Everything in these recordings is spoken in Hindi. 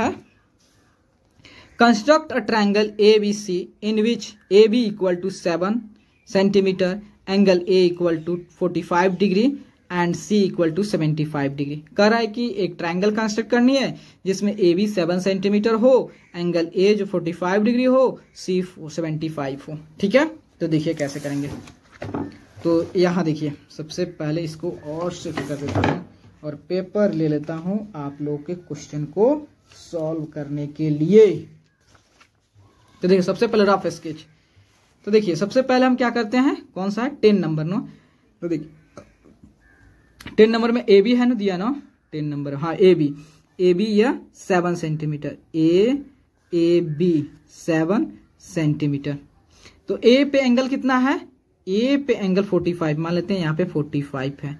है construct a triangle A B C in which A B equal to seven centimetre angle A equal to forty five degree and C equal to seventy five degree कह रहा है कि एक ट्राइंगल कंस्ट्रक्ट करनी है जिसमें ए बी सेवन सेंटीमीटर हो एंगल ए जो फोर्टी फाइव डिग्री हो सी सेवेंटी फाइव हो ठीक है तो देखिए कैसे करेंगे तो यहाँ देखिए सबसे पहले इसको और से कर देता हूँ और पेपर ले लेता हूँ आप लोग के क्वेश्चन को सॉल्व करने के लिए तो देखिए सबसे पहले रफ स्केच तो देखिए सबसे पहले हम क्या करते हैं कौन सा है टेन नंबर नो तो देखिए टेन नंबर में ए बी है ना दिया ना टेन नंबर हाँ ए बी ए बी या seven centimetre A A B seven centimetre तो ए पे एंगल कितना है ए पे एंगल फोर्टी फाइव मान लेते हैं यहाँ पे फोर्टी फाइव है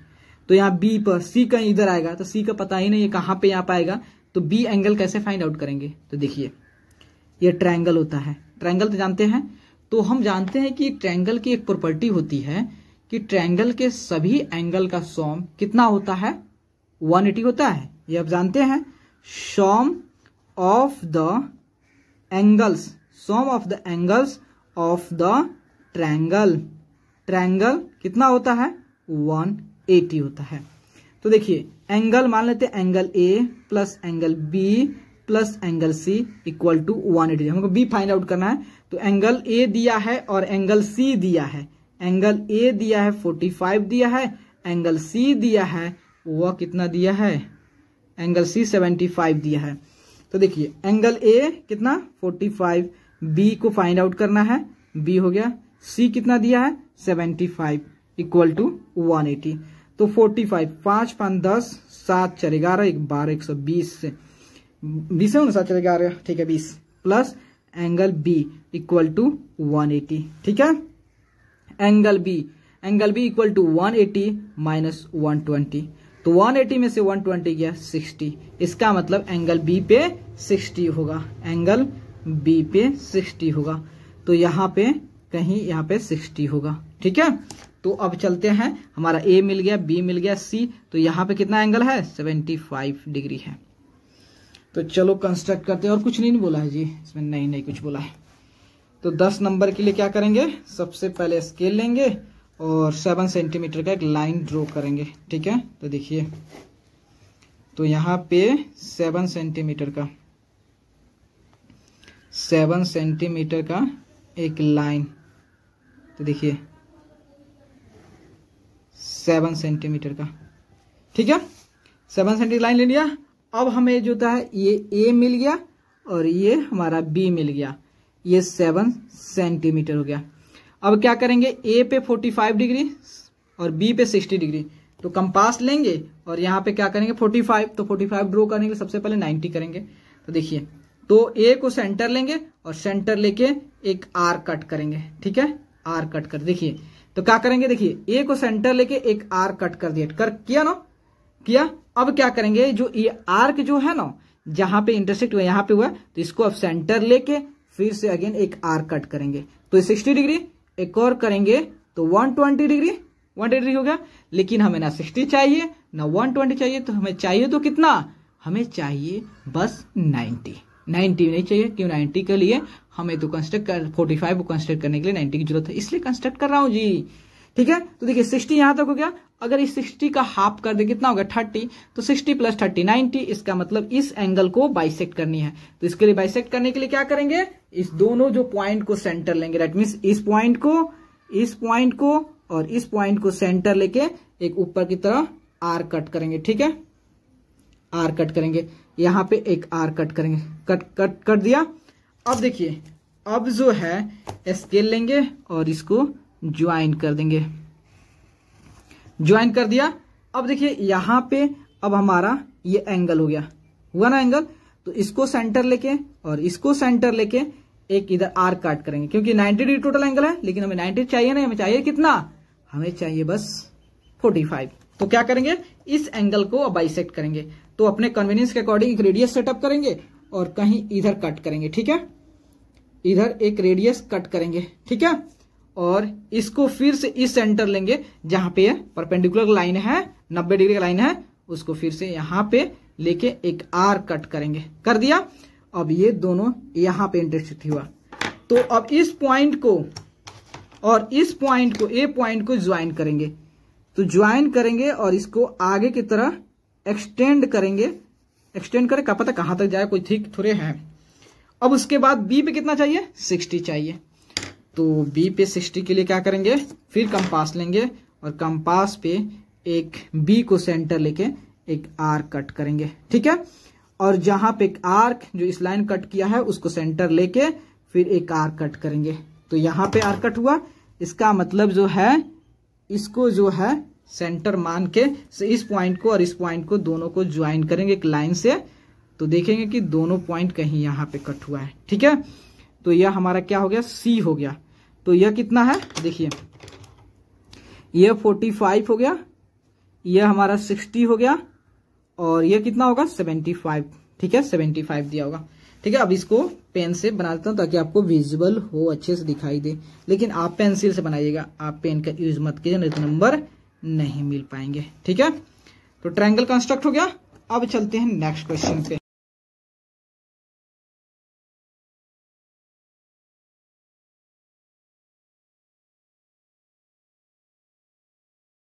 तो यहाँ बी पर सी का इधर आएगा तो सी का पता ही नहीं है कहाँ पे यहाँ पाएगा तो बी एंगल कैसे फाइंड आउट करेंगे तो देखिए यह ट्राइंगल होता है ट्राइंगल तो जानते हैं तो हम जानते हैं कि ट्रैंगल की एक प्रॉपर्टी होती है कि ट्रैंगल के सभी एंगल का सॉम कितना होता है 180 होता है ये आप जानते हैं sum of the angles sum of the angles of the triangle triangle कितना होता है 180 होता है तो देखिए एंगल मान लेते हैं angle A plus angle B plus angle C equal to one eighty हमको बी फाइंड आउट करना है तो एंगल ए दिया है और एंगल सी दिया है एंगल ए दिया है फोर्टी फाइव दिया है एंगल सी दिया है वह कितना दिया है एंगल सी सेवेंटी फाइव दिया है तो देखिए एंगल ए कितना फोर्टी फाइव बी को फाइंड आउट करना है बी हो गया सी कितना दिया है seventy five equal to one eighty तो फोर्टी फाइव पांच पांच दस सात चार ग्यारह एक बारह एक सौ बीस बीस है सात चार ग्यारह ठीक है बीस plus angle B equal to one eighty ठीक है angle B angle B equal to one eighty minus one twenty तो 180 में से 120 गया सिक्सटी इसका मतलब एंगल बी पे 60 होगा एंगल बी पे 60 होगा तो यहाँ पे कहीं यहाँ पे 60 होगा ठीक है तो अब चलते हैं हमारा ए मिल गया बी मिल गया सी तो यहाँ पे कितना एंगल है 75 डिग्री है तो चलो कंस्ट्रक्ट करते हैं और कुछ नहीं, नहीं बोला है जी इसमें नहीं नहीं कुछ बोला है तो 10 नंबर के लिए क्या करेंगे सबसे पहले स्केल लेंगे और 7 सेंटीमीटर का एक लाइन ड्रॉ करेंगे ठीक है तो देखिए तो यहाँ पे सेवन सेंटीमीटर का सेवन सेंटीमीटर का एक लाइन तो देखिए सेवन सेंटीमीटर का ठीक है सेवन सेंटीमीटर लाइन ले लिया अब हमें जो था ये ए मिल गया और ये हमारा बी मिल गया ये सेवन सेंटीमीटर हो गया अब क्या करेंगे ए पे फोर्टी फाइव डिग्री और बी पे सिक्सटी डिग्री तो कंपास लेंगे और यहाँ पे क्या करेंगे फोर्टी फाइव तो फोर्टी फाइव ड्रो करने के लिए सबसे पहले नाइन्टी करेंगे तो देखिए तो ए को सेंटर लेंगे और सेंटर लेके एक आर कट करेंगे ठीक है आर कट कर देखिए तो क्या करेंगे देखिए ए को सेंटर लेके एक आर कट कर दिया कर किया ना किया अब क्या करेंगे जो ये आर्क जो है ना जहां पे इंटरसेक्ट हुआ यहां पे हुआ तो इसको अब सेंटर लेके फिर से अगेन एक आर कट करेंगे तो 60 डिग्री एक और करेंगे तो 120 डिग्री 120 डिग्री हो गया लेकिन हमें ना 60 चाहिए ना 120 चाहिए तो हमें चाहिए तो कितना हमें चाहिए बस 90 90 नहीं चाहिए क्यों 90 के लिए हमें तो कंस्ट्रक्ट कर फोर्टी फाइव को कंस्ट्रक्ट करने के लिए नाइन्टी की जरूरत है इसलिए कंस्ट्रक्ट कर रहा हूं जी ठीक है तो देखिए सिक्सटी यहां तक हो गया अगर इस सिक्सटी का हाफ कर दे कितना होगा थर्टी तो सिक्सटी प्लस थर्टी नाइनटी इसका मतलब इस एंगल को बाइसेक्ट करनी है तो इसके लिए बाइसेक्ट करने के लिए क्या करेंगे इस दोनों जो पॉइंट को सेंटर लेंगे डेट मीन्स इस पॉइंट को इस पॉइंट को और इस पॉइंट को सेंटर लेके एक ऊपर की तरह आर कट करेंगे ठीक है आर कट करेंगे यहां पे एक आर कट करेंगे कट कट कट दिया अब देखिए अब जो है स्केल लेंगे और इसको ज्वाइन कर देंगे ज्वाइन कर दिया अब देखिए यहां पे अब हमारा ये एंगल हो गया हुआ ना एंगल तो इसको सेंटर लेके और इसको सेंटर लेके एक इधर आर काट करेंगे क्योंकि 90 डिग्री टोटल एंगल है लेकिन हमें 90 चाहिए नहीं हमें चाहिए कितना हमें चाहिए बस 45 तो क्या करेंगे इस एंगल को अब बाइसेक्ट करेंगे तो अपने कन्वीनियंस के अकॉर्डिंग एक रेडियस सेटअप करेंगे और कहीं इधर कट करेंगे ठीक है इधर एक रेडियस कट करेंगे ठीक है और इसको फिर से इस सेंटर लेंगे जहां पे परपेंडिकुलर लाइन है नब्बे डिग्री का लाइन है उसको फिर से यहां पे लेके एक आर कट करेंगे कर दिया अब ये दोनों यहां पे इंटरसेक्ट हुआ तो अब इस पॉइंट को और इस पॉइंट को ए पॉइंट को ज्वाइन करेंगे तो ज्वाइन करेंगे और इसको आगे की तरह एक्सटेंड करेंगे एक्सटेंड करें कहा पता कहां तक जाए कोई ठीक थोड़े हैं अब उसके बाद बी पे कितना चाहिए सिक्सटी चाहिए तो बी पे सिक्सटी के लिए क्या करेंगे फिर कंपास लेंगे और कंपास पे एक बी को सेंटर लेके एक आर कट करेंगे ठीक है और जहां पे एक आर्क जो इस लाइन कट किया है उसको सेंटर लेके फिर एक आर कट करेंगे तो यहां पे आर कट हुआ इसका मतलब जो है इसको जो है सेंटर मान के इस पॉइंट को और इस पॉइंट को दोनों को ज्वाइन करेंगे एक लाइन से तो देखेंगे कि दोनों पॉइंट कहीं यहाँ पे कट हुआ है ठीक है तो यह हमारा क्या हो गया सी हो गया तो यह कितना है देखिए यह फोर्टी फाइव हो गया यह हमारा सिक्सटी हो गया और यह कितना होगा सेवेंटी फाइव ठीक है सेवेंटी फाइव दिया होगा ठीक है अब इसको पेन से बना देता हूं ताकि आपको विजुअल हो अच्छे से दिखाई दे लेकिन आप पेंसिल से बनाइएगा आप पेन का यूज मत कीजिए नहीं तो नंबर नहीं मिल पाएंगे ठीक है तो ट्रायंगल कंस्ट्रक्ट हो गया अब चलते हैं नेक्स्ट क्वेश्चन पे